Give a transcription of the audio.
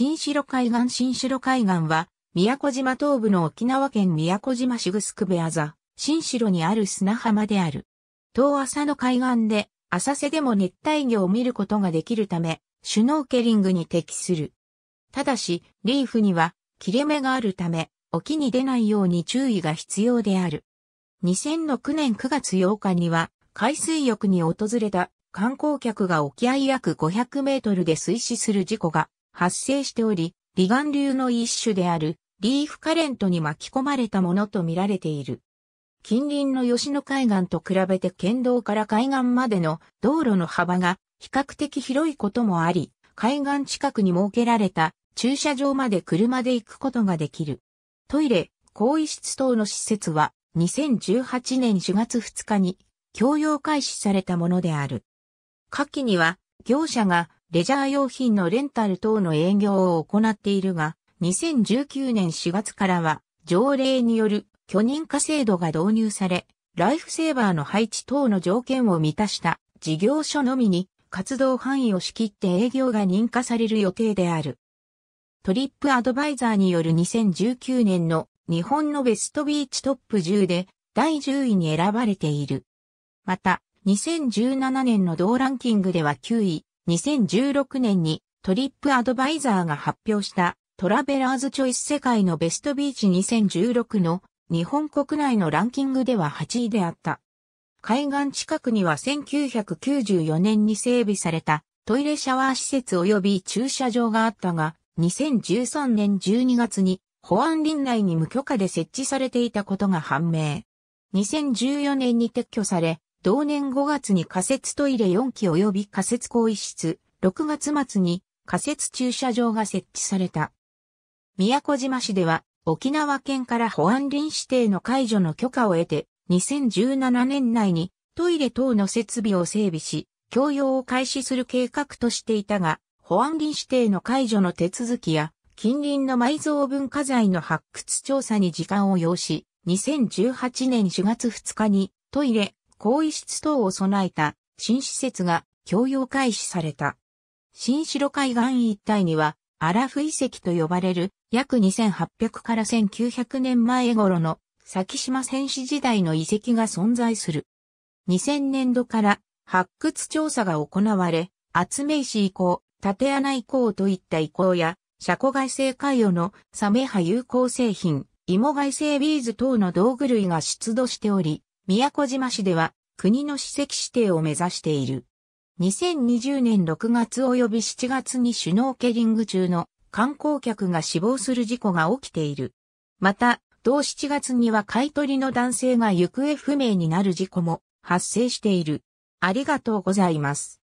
新城海岸新城海岸は、宮古島東部の沖縄県宮古島シグスクベアザ、新城にある砂浜である。東浅の海岸で、浅瀬でも熱帯魚を見ることができるため、シュノーケリングに適する。ただし、リーフには切れ目があるため、沖に出ないように注意が必要である。2006年9月8日には、海水浴に訪れた観光客が沖合約500メートルで水死する事故が発生しており、離岸流の一種であるリーフカレントに巻き込まれたものとみられている。近隣の吉野海岸と比べて県道から海岸までの道路の幅が比較的広いこともあり、海岸近くに設けられた駐車場まで車で行くことができる。トイレ、更衣室等の施設は2018年4月2日に供用開始されたものである。下記には業者がレジャー用品のレンタル等の営業を行っているが、2019年4月からは、条例による許認可制度が導入され、ライフセーバーの配置等の条件を満たした事業所のみに活動範囲を仕切って営業が認可される予定である。トリップアドバイザーによる2019年の日本のベストビーチトップ10で第10位に選ばれている。また、2017年の同ランキングでは9位、2016年にトリップアドバイザーが発表したトラベラーズチョイス世界のベストビーチ2016の日本国内のランキングでは8位であった。海岸近くには1994年に整備されたトイレシャワー施設及び駐車場があったが、2013年12月に保安林内に無許可で設置されていたことが判明。2014年に撤去され、同年5月に仮設トイレ4機及び仮設更衣室、6月末に仮設駐車場が設置された。宮古島市では沖縄県から保安林指定の解除の許可を得て2017年内にトイレ等の設備を整備し、共用を開始する計画としていたが、保安林指定の解除の手続きや近隣の埋蔵文化財の発掘調査に時間を要し、2018年4月2日にトイレ、更衣室等を備えた新施設が供用開始された。新城海岸一帯には、アラフ遺跡と呼ばれる約2800から1900年前頃の先島戦士時代の遺跡が存在する。2000年度から発掘調査が行われ、厚明市以降、縦穴以降といった遺構や、車庫外製海洋のサメ波有効製品、芋外製ビーズ等の道具類が出土しており、宮古島市では国の史跡指定を目指している。2020年6月及び7月にシュノーケリング中の観光客が死亡する事故が起きている。また、同7月には買取の男性が行方不明になる事故も発生している。ありがとうございます。